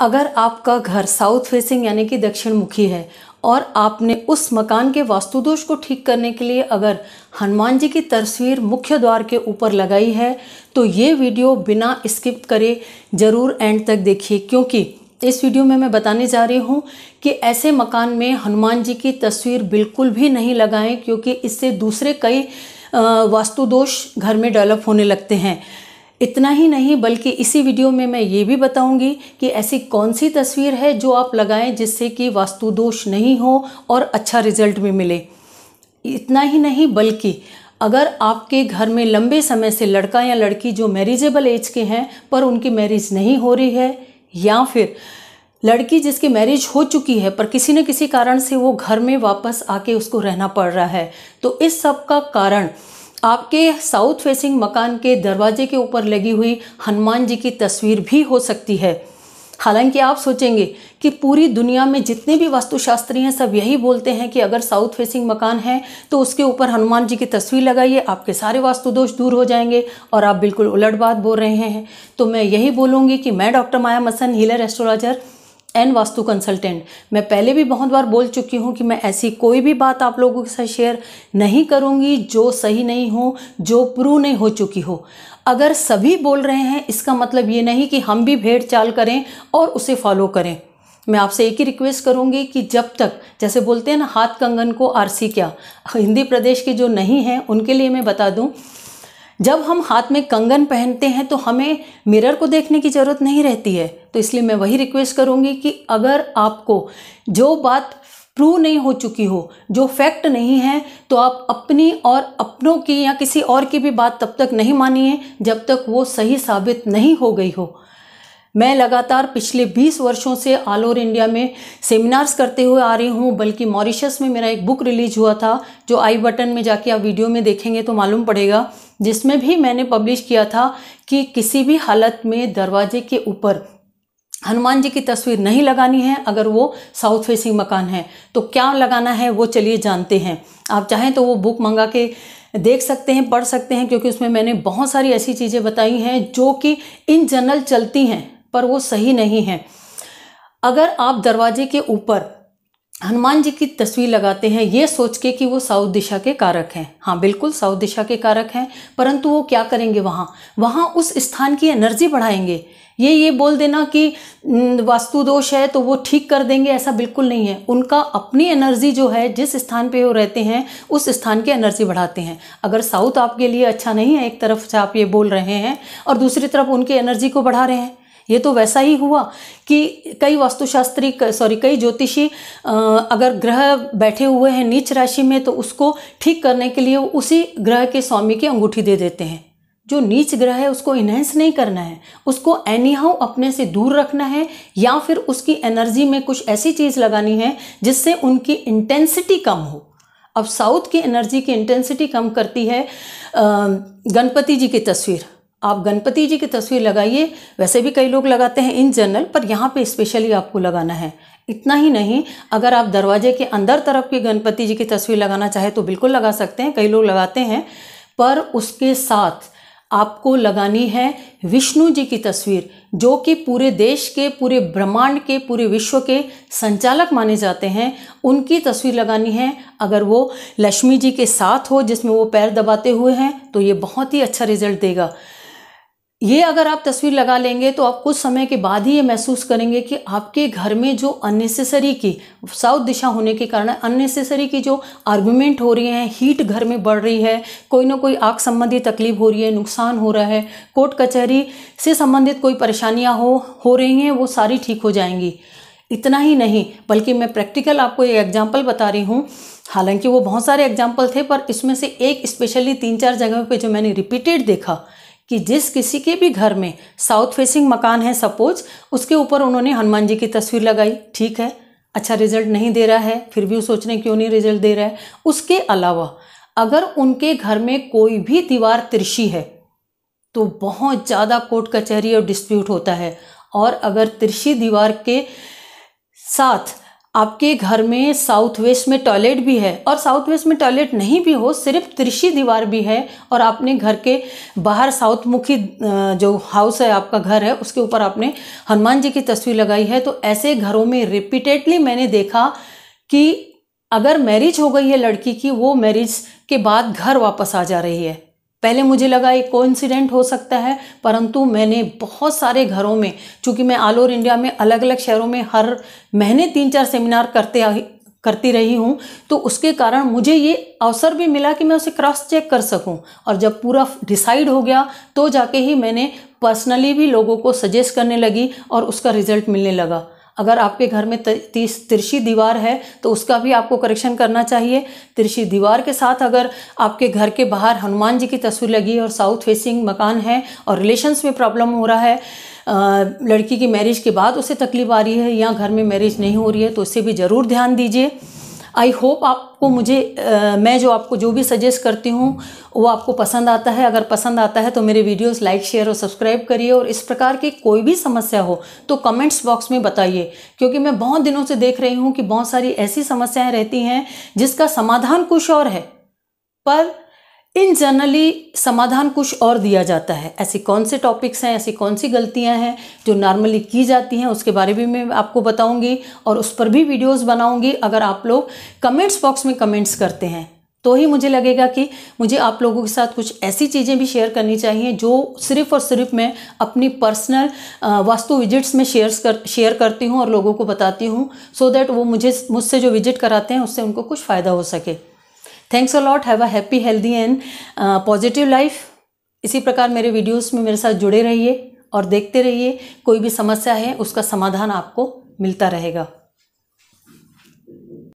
अगर आपका घर साउथ फेसिंग यानी कि दक्षिण मुखी है और आपने उस मकान के वास्तुदोष को ठीक करने के लिए अगर हनुमान जी की तस्वीर मुख्य द्वार के ऊपर लगाई है तो ये वीडियो बिना स्किप करे ज़रूर एंड तक देखिए क्योंकि इस वीडियो में मैं बताने जा रही हूँ कि ऐसे मकान में हनुमान जी की तस्वीर बिल्कुल भी नहीं लगाएं क्योंकि इससे दूसरे कई वास्तुदोष घर में डेवलप होने लगते हैं इतना ही नहीं बल्कि इसी वीडियो में मैं ये भी बताऊंगी कि ऐसी कौन सी तस्वीर है जो आप लगाएं जिससे कि वास्तु दोष नहीं हो और अच्छा रिजल्ट भी मिले इतना ही नहीं बल्कि अगर आपके घर में लंबे समय से लड़का या लड़की जो मैरिजेबल एज के हैं पर उनकी मैरिज नहीं हो रही है या फिर लड़की जिसकी मैरिज हो चुकी है पर किसी न किसी कारण से वो घर में वापस आके उसको रहना पड़ रहा है तो इस सब का कारण आपके साउथ फेसिंग मकान के दरवाजे के ऊपर लगी हुई हनुमान जी की तस्वीर भी हो सकती है हालांकि आप सोचेंगे कि पूरी दुनिया में जितने भी वास्तुशास्त्री हैं सब यही बोलते हैं कि अगर साउथ फेसिंग मकान है तो उसके ऊपर हनुमान जी की तस्वीर लगाइए आपके सारे वास्तु दोष दूर हो जाएंगे और आप बिल्कुल उलट बात बोल रहे हैं तो मैं यही बोलूँगी कि मैं doctor Maya Masan healer astrologer and vastu consultant मैं पहले भी बहुत बार बोल चुकी हूँ कि मैं ऐसी कोई भी बात आप लोगों के साथ शेयर नहीं करूँगी जो सही नहीं हो जो प्रूव नहीं हो चुकी हो अगर सभी बोल रहे हैं इसका मतलब ये नहीं कि हम भी भेड़ चाल करें और उसे फॉलो करें मैं आपसे एक ही रिक्वेस्ट करूंगी कि जब तक जैसे बोलते हैं ना हाथ कंगन को आरसी क्या हिंदी प्रदेश के जो नहीं हैं उनके लिए मैं बता दूं जब हम हाथ में कंगन पहनते हैं तो हमें मिरर को देखने की ज़रूरत नहीं रहती है तो इसलिए मैं वही रिक्वेस्ट करूँगी कि अगर आपको जो बात प्रूव नहीं हो चुकी हो जो फैक्ट नहीं है तो आप अपनी और अपनों की या किसी और की भी बात तब तक नहीं मानिए जब तक वो सही साबित नहीं हो गई हो मैं लगातार पिछले 20 वर्षों से ऑल ओवर इंडिया में सेमिनार्स करते हुए आ रही हूँ बल्कि मॉरिशस में मेरा एक बुक रिलीज हुआ था जो आई बटन में जाके आप वीडियो में देखेंगे तो मालूम पड़ेगा जिसमें भी मैंने पब्लिश किया था कि किसी भी हालत में दरवाजे के ऊपर हनुमान जी की तस्वीर नहीं लगानी है अगर वो साउथ फेसिंग मकान है तो क्या लगाना है वो चलिए जानते हैं आप चाहें तो वो बुक मंगा के देख सकते हैं पढ़ सकते हैं क्योंकि उसमें मैंने बहुत सारी ऐसी चीज़ें बताई हैं जो कि इन जनरल चलती हैं पर वो सही नहीं है अगर आप दरवाजे के ऊपर हनुमान जी की तस्वीर लगाते हैं ये सोच के कि वो साउथ दिशा के कारक हैं हाँ बिल्कुल साउथ दिशा के कारक हैं परंतु वो क्या करेंगे वहाँ वहाँ उस स्थान की एनर्जी बढ़ाएंगे ये ये बोल देना कि वास्तु दोष है तो वो ठीक कर देंगे ऐसा बिल्कुल नहीं है उनका अपनी एनर्जी जो है जिस स्थान पे वो रहते हैं उस स्थान की एनर्जी बढ़ाते हैं अगर साउथ आपके लिए अच्छा नहीं है एक तरफ से आप ये बोल रहे हैं और दूसरी तरफ उनकी एनर्जी को बढ़ा रहे हैं ये तो वैसा ही हुआ कि कई वास्तुशास्त्री सॉरी कई ज्योतिषी अगर ग्रह बैठे हुए हैं नीच राशि में तो उसको ठीक करने के लिए उसी ग्रह के स्वामी की अंगूठी दे देते हैं जो नीच ग्रह है उसको इन्हेंस नहीं करना है उसको एनी हाउ अपने से दूर रखना है या फिर उसकी एनर्जी में कुछ ऐसी चीज़ लगानी है जिससे उनकी इंटेंसिटी कम हो अब साउथ की एनर्जी की इंटेंसिटी कम करती है गणपति जी की तस्वीर आप गणपति जी की तस्वीर लगाइए वैसे भी कई लोग लगाते हैं इन जनरल पर यहाँ पे स्पेशली आपको लगाना है इतना ही नहीं अगर आप दरवाजे के अंदर तरफ की गणपति जी की तस्वीर लगाना चाहे तो बिल्कुल लगा सकते हैं कई लोग लगाते हैं पर उसके साथ आपको लगानी है विष्णु जी की तस्वीर जो कि पूरे देश के पूरे ब्रह्मांड के पूरे विश्व के संचालक माने जाते हैं उनकी तस्वीर लगानी है अगर वो लक्ष्मी जी के साथ हो जिसमें वो पैर दबाते हुए हैं तो ये बहुत ही अच्छा रिजल्ट देगा ये अगर आप तस्वीर लगा लेंगे तो आप कुछ समय के बाद ही ये महसूस करेंगे कि आपके घर में जो अननेसेसरी की साउथ दिशा होने के कारण अननेसेसरी की जो आर्गुमेंट हो रही है हीट घर में बढ़ रही है कोई ना कोई आग संबंधी तकलीफ हो रही है नुकसान हो रहा है कोर्ट कचहरी से संबंधित कोई परेशानियाँ हो हो रही हैं वो सारी ठीक हो जाएंगी इतना ही नहीं बल्कि मैं प्रैक्टिकल आपको एक एग्जाम्पल बता रही हूँ हालांकि वो बहुत सारे एग्जाम्पल थे पर इसमें से एक स्पेशली तीन चार जगहों पर जो मैंने रिपीटेड देखा कि जिस किसी के भी घर में साउथ फेसिंग मकान है सपोज उसके ऊपर उन्होंने हनुमान जी की तस्वीर लगाई ठीक है अच्छा रिजल्ट नहीं दे रहा है फिर भी वो सोच रहे क्यों नहीं रिजल्ट दे रहा है उसके अलावा अगर उनके घर में कोई भी दीवार तिरछी है तो बहुत ज़्यादा कोर्ट कचहरी और डिस्प्यूट होता है और अगर तिरछी दीवार के साथ आपके घर में साउथ वेस्ट में टॉयलेट भी है और साउथ वेस्ट में टॉयलेट नहीं भी हो सिर्फ त्रिषि दीवार भी है और आपने घर के बाहर साउथ मुखी जो हाउस है आपका घर है उसके ऊपर आपने हनुमान जी की तस्वीर लगाई है तो ऐसे घरों में रिपीटेडली मैंने देखा कि अगर मैरिज हो गई है लड़की की वो मैरिज के बाद घर वापस आ जा रही है पहले मुझे लगा एक कोइंसिडेंट हो सकता है परंतु मैंने बहुत सारे घरों में चूँकि मैं ऑल ओवर इंडिया में अलग अलग शहरों में हर महीने तीन चार सेमिनार करते करती रही हूँ तो उसके कारण मुझे ये अवसर भी मिला कि मैं उसे क्रॉस चेक कर सकूँ और जब पूरा डिसाइड हो गया तो जाके ही मैंने पर्सनली भी लोगों को सजेस्ट करने लगी और उसका रिज़ल्ट मिलने लगा अगर आपके घर में तीस तिरछी दीवार है तो उसका भी आपको करेक्शन करना चाहिए तिरछी दीवार के साथ अगर आपके घर के बाहर हनुमान जी की तस्वीर लगी और साउथ फेसिंग मकान है और रिलेशन्स में प्रॉब्लम हो रहा है लड़की की मैरिज के बाद उसे तकलीफ आ रही है या घर में मैरिज नहीं हो रही है तो उससे भी ज़रूर ध्यान दीजिए आई होप आपको मुझे आ, मैं जो आपको जो भी सजेस्ट करती हूँ वो आपको पसंद आता है अगर पसंद आता है तो मेरे वीडियोस लाइक शेयर और सब्सक्राइब करिए और इस प्रकार की कोई भी समस्या हो तो कमेंट्स बॉक्स में बताइए क्योंकि मैं बहुत दिनों से देख रही हूँ कि बहुत सारी ऐसी समस्याएँ रहती हैं जिसका समाधान कुछ और है पर इन जनरली समाधान कुछ और दिया जाता है ऐसे कौन से टॉपिक्स हैं ऐसी कौन सी गलतियां हैं जो नॉर्मली की जाती हैं उसके बारे में मैं आपको बताऊंगी और उस पर भी वीडियोस बनाऊंगी अगर आप लोग कमेंट्स बॉक्स में कमेंट्स करते हैं तो ही मुझे लगेगा कि मुझे आप लोगों के साथ कुछ ऐसी चीज़ें भी शेयर करनी चाहिए जो सिर्फ और सिर्फ मैं अपनी पर्सनल वास्तु विजिट्स में शेयर कर शेयर करती हूँ और लोगों को बताती हूँ सो so दैट वो मुझे मुझसे जो विजिट कराते हैं उससे उनको कुछ फ़ायदा हो सके thanks lot have a happy healthy and positive life इसी प्रकार मेरे वीडियोस में मेरे साथ जुड़े रहिए और देखते रहिए कोई भी समस्या है उसका समाधान आपको मिलता रहेगा